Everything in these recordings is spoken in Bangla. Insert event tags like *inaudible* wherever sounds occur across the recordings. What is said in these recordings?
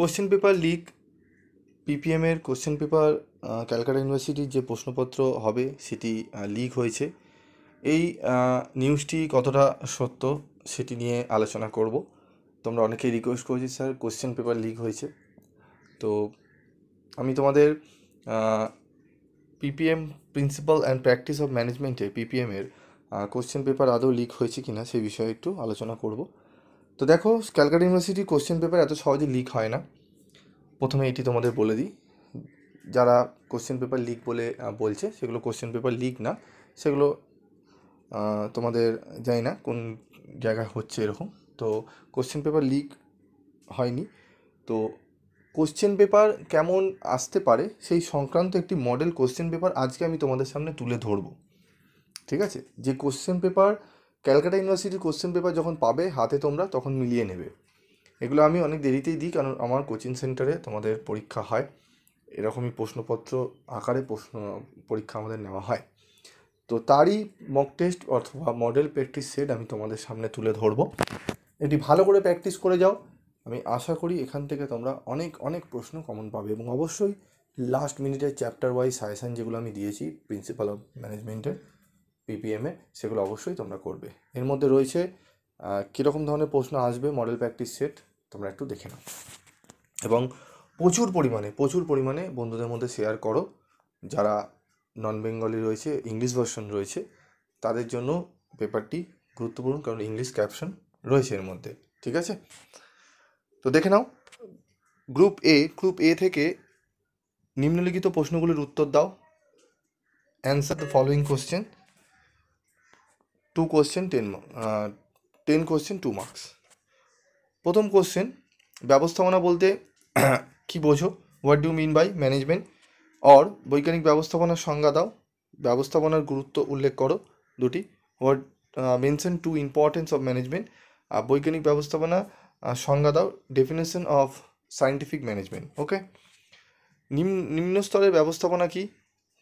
কোশ্চেন পেপার লিক পিপিএমের কোশ্চেন পেপার ক্যালকাটা ইউনিভার্সিটির যে প্রশ্নপত্র হবে সেটি লিক হয়েছে এই নিউজটি কতটা সত্য সেটি নিয়ে আলোচনা করব তোমরা অনেকেই রিকোয়েস্ট করেছি স্যার কোশ্চেন পেপার লিক হয়েছে তো আমি তোমাদের PPM principal and practice of ম্যানেজমেন্টে পিপিএমের কোশ্চেন পেপার আদৌ লিক হয়েছে কি না সেই বিষয়ে একটু আলোচনা করব তো দেখো ক্যালকাটা ইউনিভার্সিটি কোশ্চেন পেপার এত সহজে লিক হয় না প্রথমে এটি তোমাদের বলে দিই যারা কোশ্চেন পেপার লিক বলে বলছে সেগুলো কোশ্চেন পেপার লিক না সেগুলো তোমাদের জানি না কোন জায়গায় হচ্ছে এরকম তো কোশ্চেন পেপার লিক হয়নি তো কোশ্চেন পেপার কেমন আসতে পারে সেই সংক্রান্ত একটি মডেল কোশ্চেন পেপার আজকে আমি তোমাদের সামনে তুলে ধরব ঠিক আছে যে কোশ্চেন পেপার ক্যালকাটা ইউনিভার্সিটির কোশ্চেন পেপার যখন পাবে হাতে তোমরা তখন মিলিয়ে নেবে এগুলো আমি অনেক দেরিতেই দিই কারণ আমার কোচিং সেন্টারে তোমাদের পরীক্ষা হয় এরকমই প্রশ্নপত্র আকারে প্রশ্ন পরীক্ষা আমাদের নেওয়া হয় তো তারই মক টেস্ট অথবা মডেল প্র্যাকটিস সেট আমি তোমাদের সামনে তুলে ধরবো এটি ভালো করে প্র্যাকটিস করে যাও আমি আশা করি এখান থেকে তোমরা অনেক অনেক প্রশ্ন কমন পাবে এবং অবশ্যই লাস্ট মিনিটের চ্যাপ্টার ওয়াইজ সাজেশান যেগুলো আমি দিয়েছি প্রিন্সিপাল অফ ম্যানেজমেন্টের পিপিএমে সেগুলো অবশ্যই তোমরা করবে এর মধ্যে রয়েছে কীরকম ধরনের প্রশ্ন আসবে মডেল প্র্যাকটিস সেট তোমরা একটু দেখে নাও এবং প্রচুর পরিমাণে প্রচুর পরিমাণে বন্ধুদের মধ্যে শেয়ার করো যারা নন বেঙ্গলি রয়েছে ইংলিশ ভার্সন রয়েছে তাদের জন্য পেপারটি গুরুত্বপূর্ণ কারণ ইংলিশ ক্যাপশন রয়েছে এর মধ্যে ঠিক আছে তো দেখে নাও গ্রুপ এ গ্রুপ এ থেকে নিম্নলিখিত প্রশ্নগুলির উত্তর দাও answer the following question to question ten ten question two marks প্রথম কোশ্চেন ব্যবস্থাপনা বলতে *clears throat* কি বোঝো what do mean by management or বৈজ্ঞানিক ব্যবস্থাপনার সংজ্ঞা দাও ব্যবস্থাপনার গুরুত্ব উল্লেখ করো দুটি what mention two importance of management আর বৈজ্ঞানিক ব্যবস্থাপনা সংজ্ঞা দাও definition of scientific management okay নিম্ন নিম্ন স্তরের ব্যবস্থাপনা কি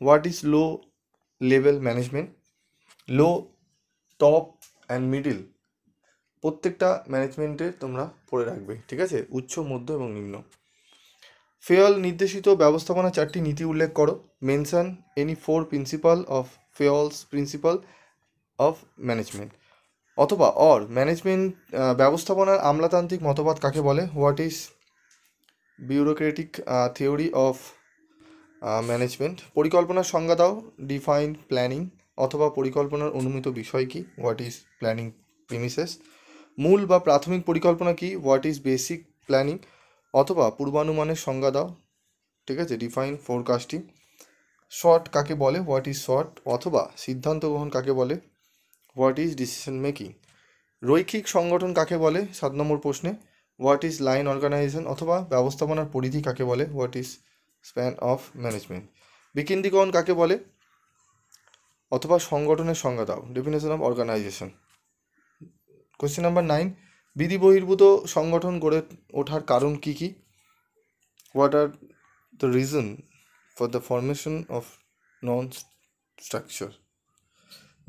what is low level management low top and middle প্রত্যেকটা ম্যানেজমেন্টে তোমরা পড়ে রাখবে ঠিক আছে উচ্চ মধ্য এবং নিম্ন ফেয়ল নির্দেশিত ব্যবস্থাপনা চারটি নীতি উল্লেখ করো mention any four principal of Fayol's principal of management অথবা অর ম্যানেজমেন্ট ব্যবস্থাপনার আমলাতান্ত্রিক মতবাদ কাকে বলে what is bureaucratic theory of management পরিকল্পনার সংজ্ঞা দাও ডিফাইন প্ল্যানিং অথবা পরিকল্পনার অনুমিত বিষয় কি হোয়াট ইজ প্ল্যানিং প্রিমিসেস মূল বা প্রাথমিক পরিকল্পনা কি হোয়াট ইজ বেসিক প্ল্যানিং অথবা পূর্বানুমানের সংজ্ঞা দাও ঠিক আছে ডিফাইন ফোরকাস্টিং শর্ট কাকে বলে হোয়াট ইজ শর্ট অথবা সিদ্ধান্ত গ্রহণ কাকে বলে হোয়াট ইজ ডিসিশন মেকিং রৈখিক সংগঠন কাকে বলে সাত নম্বর প্রশ্নে হোয়াট ইজ লাইন অর্গানাইজেশন অথবা ব্যবস্থাপনার পরিধি কাকে বলে what is span of management বিকেন্দ্রীকরণ কাকে বলে অথবা সংগঠনের সংজ্ঞা দাও definition of organisation question number nine বিধি বহির্ভূত সংগঠন গড়ে ওঠার কারণ কী কী what are the reason for the formation of non structure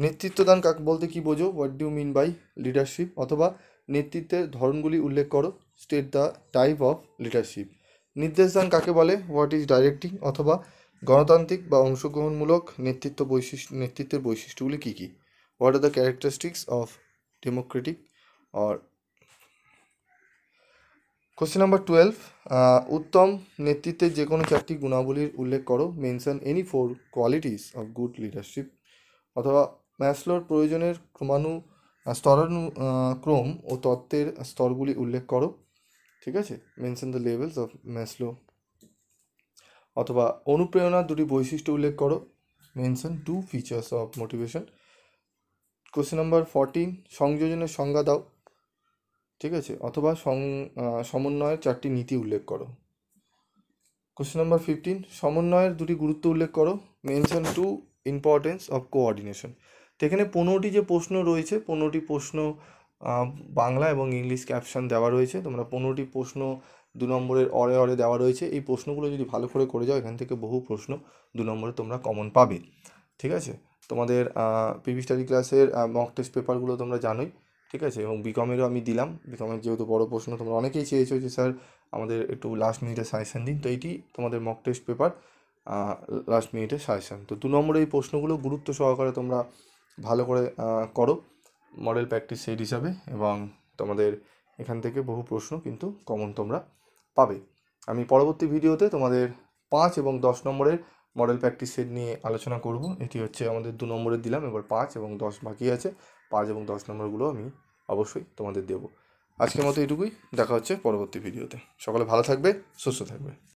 নেতৃত্বদান কাক বলতে কি বোঝো what do mean by leadership অথবা নেতৃত্বের ধরনগুলি উল্লেখ করো state the type of leadership নির্দেশদান কাকে বলে হোয়াট ইজ ডাইরেক্টিং অথবা গণতান্ত্রিক বা অংশগ্রহণমূলক নেতৃত্ব বৈশিষ্ট্য নেতৃত্বের বৈশিষ্ট্যগুলি কী কী what are the characteristics of democratic or question number twelve উত্তম নেতৃত্বের যে কোনো চারটি গুণাবলীর উল্লেখ করো mention any four qualities of good leadership অথবা ম্যাসলোর প্রয়োজনের ক্রমানু স্তরানু ক্রম ও তত্ত্বের স্তরগুলি উল্লেখ করো ঠিক আছে mention the levels of Maslow অথবা অনুপ্রেরণার দুটি বৈশিষ্ট্য উল্লেখ করো mention two features of motivation question number fourteen সংযোজনের সংজ্ঞা দাও ঠিক আছে অথবা সমন্বয়ের চারটি নীতি উল্লেখ করো কোশ্চেন নাম্বার ফিফটিন সমন্বয়ের দুটি গুরুত্ব উল্লেখ করো mention two importance of coordination তো এখানে পনেরোটি যে প্রশ্ন রয়েছে পনেরোটি প্রশ্ন বাংলা এবং ইংলিশ ক্যাপশন দেওয়া রয়েছে তোমরা পনেরোটি প্রশ্ন দু নম্বরের অরে অরে দেওয়া রয়েছে এই প্রশ্নগুলো যদি ভালো করে করে যাও এখান থেকে বহু প্রশ্ন দু নম্বরে তোমরা কমন পাবে ঠিক আছে তোমাদের পিভি স্টাডি ক্লাসের মক টেস্ট পেপারগুলো তোমরা জানোই ঠিক আছে এবং বিকমেরও আমি দিলাম বিকমের যেহেতু বড় প্রশ্ন তোমরা অনেকেই চেয়েছো যে স্যার আমাদের একটু লাস্ট মিনিটে সাজেশান দিন তো এইটি তোমাদের মক টেস্ট পেপার লাস্ট মিনিটে সাজেশান তো দু নম্বরে এই প্রশ্নগুলো গুরুত্ব সহকারে তোমরা ভালো করে করো মডেল প্র্যাকটিস সেট হিসাবে এবং তোমাদের এখান থেকে বহু প্রশ্ন কিন্তু কমন তোমরা পাবে আমি পরবর্তী ভিডিওতে তোমাদের পাঁচ এবং দশ নম্বরের মডেল প্র্যাকটিস সেট নিয়ে আলোচনা করব এটি হচ্ছে আমাদের দু নম্বরের দিলাম এবার পাঁচ এবং দশ বাকি আছে পাঁচ এবং দশ নম্বরগুলো আমি অবশ্যই তোমাদের দেব আজকের মতো এটুকুই দেখা হচ্ছে পরবর্তী ভিডিওতে সকলে ভালো থাকবে সুস্থ থাকবে